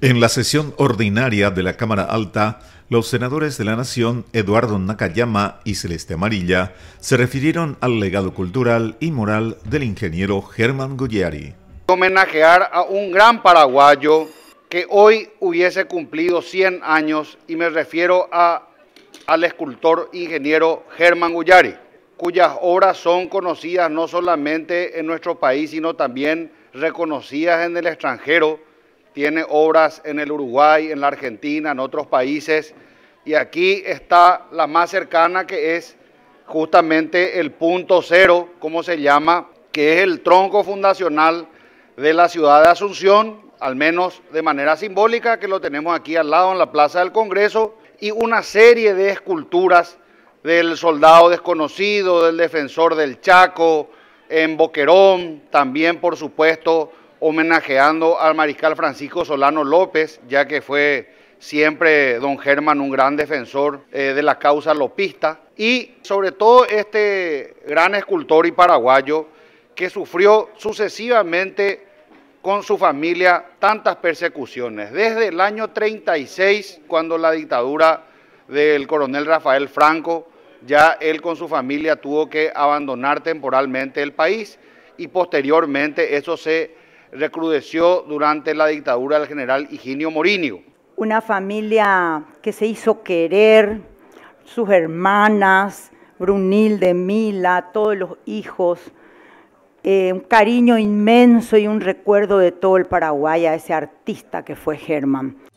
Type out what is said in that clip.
En la sesión ordinaria de la Cámara Alta, los senadores de la Nación, Eduardo Nakayama y Celeste Amarilla, se refirieron al legado cultural y moral del ingeniero Germán Goyari. Homenajear a un gran paraguayo que hoy hubiese cumplido 100 años, y me refiero a, al escultor ingeniero Germán Goyari, cuyas obras son conocidas no solamente en nuestro país, sino también reconocidas en el extranjero tiene obras en el Uruguay, en la Argentina, en otros países. Y aquí está la más cercana que es justamente el punto cero, como se llama, que es el tronco fundacional de la ciudad de Asunción, al menos de manera simbólica, que lo tenemos aquí al lado en la Plaza del Congreso, y una serie de esculturas del soldado desconocido, del defensor del Chaco, en Boquerón, también por supuesto homenajeando al mariscal Francisco Solano López, ya que fue siempre don Germán un gran defensor eh, de la causa lopista, y sobre todo este gran escultor y paraguayo que sufrió sucesivamente con su familia tantas persecuciones. Desde el año 36, cuando la dictadura del coronel Rafael Franco, ya él con su familia tuvo que abandonar temporalmente el país y posteriormente eso se recrudeció durante la dictadura del general Higinio Morinio. Una familia que se hizo querer, sus hermanas, Brunilde, Mila, todos los hijos, eh, un cariño inmenso y un recuerdo de todo el Paraguay a ese artista que fue Germán.